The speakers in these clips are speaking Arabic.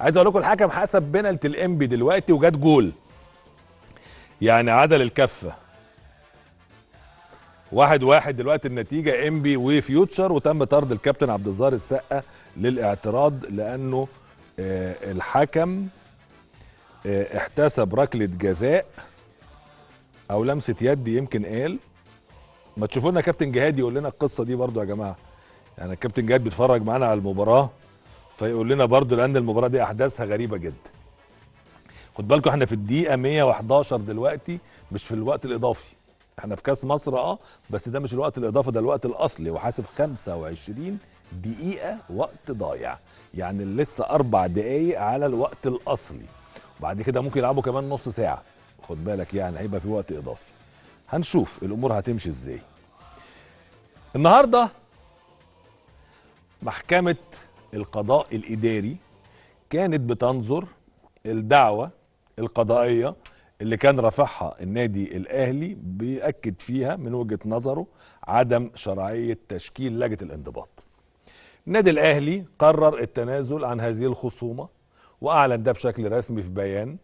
عايز اقول لكم الحكم حسب بنالتي الانبي دلوقتي وجات جول يعني عدل الكفه واحد واحد دلوقتي النتيجه انبي وفيوتشر وتم طرد الكابتن عبد الظاهر السقا للاعتراض لانه آه، الحكم آه، احتسب ركله جزاء او لمسه يد يمكن قال ما تشوفوا لنا كابتن جهاد يقول لنا القصه دي برضو يا جماعه يعني الكابتن جهاد بيتفرج معانا على المباراه فيقول لنا برضو لان المباراه دي احداثها غريبه جدا خد بالكم احنا في الدقيقه 111 دلوقتي مش في الوقت الاضافي احنا في كاس مصر اه بس ده مش الوقت الاضافي ده الوقت الاصلي وحاسب 25 دقيقه وقت ضايع يعني لسه اربع دقايق على الوقت الاصلي وبعد كده ممكن يلعبوا كمان نص ساعه خد بالك يعني هيبقى في وقت اضافي هنشوف الامور هتمشي ازاي النهارده محكمه القضاء الاداري كانت بتنظر الدعوه القضائيه اللي كان رافعها النادي الاهلي بياكد فيها من وجهه نظره عدم شرعيه تشكيل لجنه الانضباط. النادي الاهلي قرر التنازل عن هذه الخصومه واعلن ده بشكل رسمي في بيان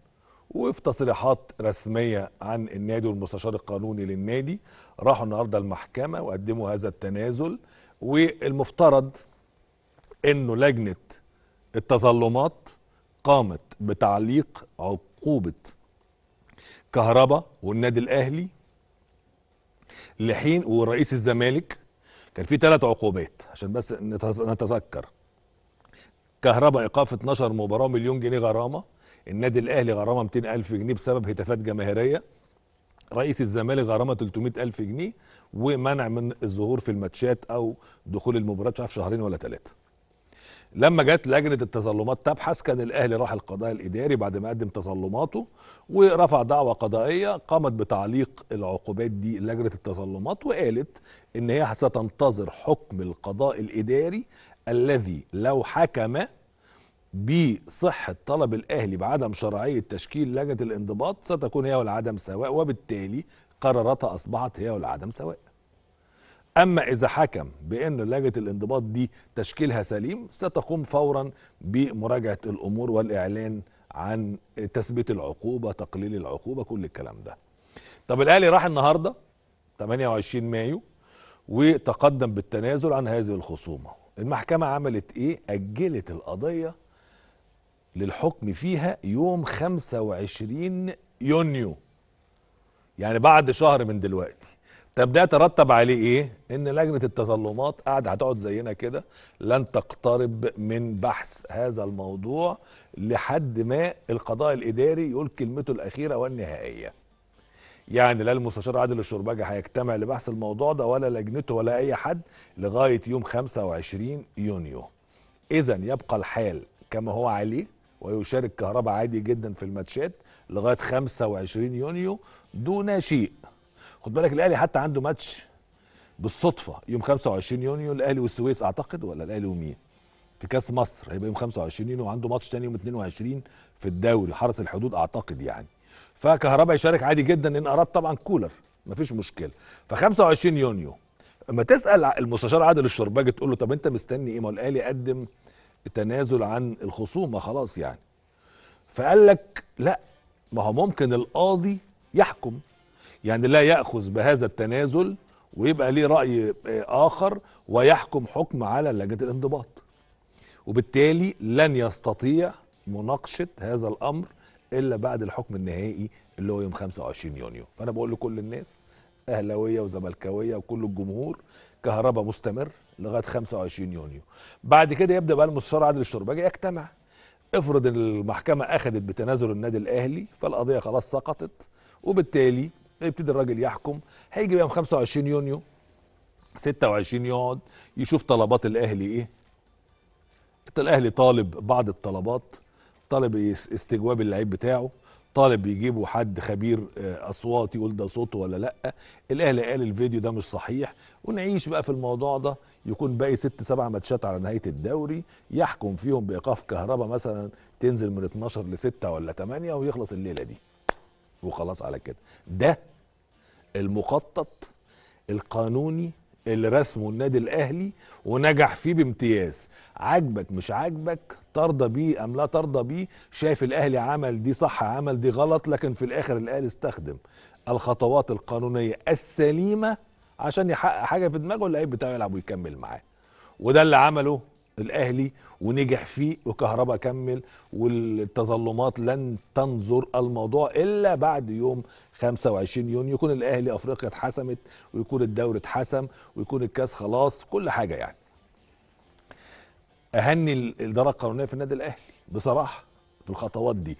وفي تصريحات رسميه عن النادي والمستشار القانوني للنادي راحوا النهارده المحكمه وقدموا هذا التنازل والمفترض انه لجنه التظلمات قامت بتعليق عقوبه كهربا والنادي الاهلي لحين ورئيس الزمالك كان في ثلاث عقوبات عشان بس نتذكر كهربا ايقاف 12 مباراه مليون جنيه غرامه النادي الاهلي غرامه 200000 جنيه بسبب هتافات جماهيريه رئيس الزمالك غرامه 300000 جنيه ومنع من الظهور في الماتشات او دخول المباراه مش عارف شهرين ولا ثلاثه لما جت لجنه التظلمات تبحث كان الاهلي راح القضاء الاداري بعد ما قدم تظلماته ورفع دعوه قضائيه قامت بتعليق العقوبات دي لجنه التظلمات وقالت ان هي ستنتظر حكم القضاء الاداري الذي لو حكم بصحة طلب الأهلي بعدم شرعية تشكيل لجنة الانضباط ستكون هي والعدم سواء وبالتالي قراراتها أصبحت هي والعدم سواء أما إذا حكم بأن لجنة الانضباط دي تشكيلها سليم ستقوم فورا بمراجعة الأمور والإعلان عن تثبيت العقوبة تقليل العقوبة كل الكلام ده طب الأهلي راح النهاردة 28 مايو وتقدم بالتنازل عن هذه الخصومة المحكمة عملت إيه؟ أجلت القضية للحكم فيها يوم 25 يونيو يعني بعد شهر من دلوقتي طب ده ترتب عليه ايه؟ ان لجنه التظلمات قاعده هتقعد زينا كده لن تقترب من بحث هذا الموضوع لحد ما القضاء الاداري يقول كلمته الاخيره والنهائيه. يعني لا المستشار عادل الشرباجي هيجتمع لبحث الموضوع ده ولا لجنته ولا اي حد لغايه يوم 25 يونيو. اذا يبقى الحال كما هو عليه ويشارك كهرباء عادي جدا في الماتشات لغايه 25 يونيو دون شيء خد بالك الاهلي حتى عنده ماتش بالصدفه يوم 25 يونيو الاهلي والسويس اعتقد ولا الاهلي ومين في كاس مصر هيبقى يوم 25 يونيو وعنده ماتش تاني يوم 22 في الدوري حرس الحدود اعتقد يعني فكهرباء يشارك عادي جدا ان اراد طبعا كولر مفيش مشكله ف 25 يونيو اما تسال المستشار عادل الشرباجي تقول له طب انت مستني ايه ما الاهلي قدم تنازل عن الخصومه خلاص يعني فقال لك لا ما هو ممكن القاضي يحكم يعني لا يأخذ بهذا التنازل ويبقى ليه رأي آه، آخر ويحكم حكم على لجنة الانضباط وبالتالي لن يستطيع مناقشة هذا الأمر إلا بعد الحكم النهائي اللي هو يوم 25 يونيو فأنا بقول لكل الناس أهلاوية وزملكاوية وكل الجمهور كهرباء مستمر لغاية 25 يونيو بعد كده يبدأ بقى المستشار عادل الشرباجي يجتمع افرض المحكمة أخذت بتنازل النادي الأهلي فالقضية خلاص سقطت وبالتالي يبتدي الراجل يحكم هيجي يوم 25 يونيو 26 يقعد يشوف طلبات الاهلي ايه الاهلي طالب بعض الطلبات طالب استجواب اللعيب بتاعه طالب يجيبوا حد خبير آه، اصوات يقول ده صوته ولا لا الاهلي قال الفيديو ده مش صحيح ونعيش بقى في الموضوع ده يكون باقي ست سبع ماتشات على نهايه الدوري يحكم فيهم بايقاف كهرباء مثلا تنزل من 12 ل 6 ولا 8 ويخلص الليله دي وخلاص على كده ده المخطط القانوني اللي رسمه النادي الاهلي ونجح فيه بامتياز عاجبك مش عاجبك ترضى بيه ام لا ترضى بيه شايف الاهلي عمل دي صح عمل دي غلط لكن في الاخر الاهلي استخدم الخطوات القانونيه السليمه عشان يحقق حاجه في دماغه اللعيب بتاعه يلعب ويكمل معاه وده اللي عمله الاهلي ونجح فيه وكهرباء كمل والتظلمات لن تنظر الموضوع الا بعد يوم 25 يونيو يكون الاهلي افريقيا اتحسمت ويكون الدوري اتحسم ويكون الكاس خلاص كل حاجه يعني اهني الاداره القانونيه في النادي الاهلي بصراحه في الخطوات دي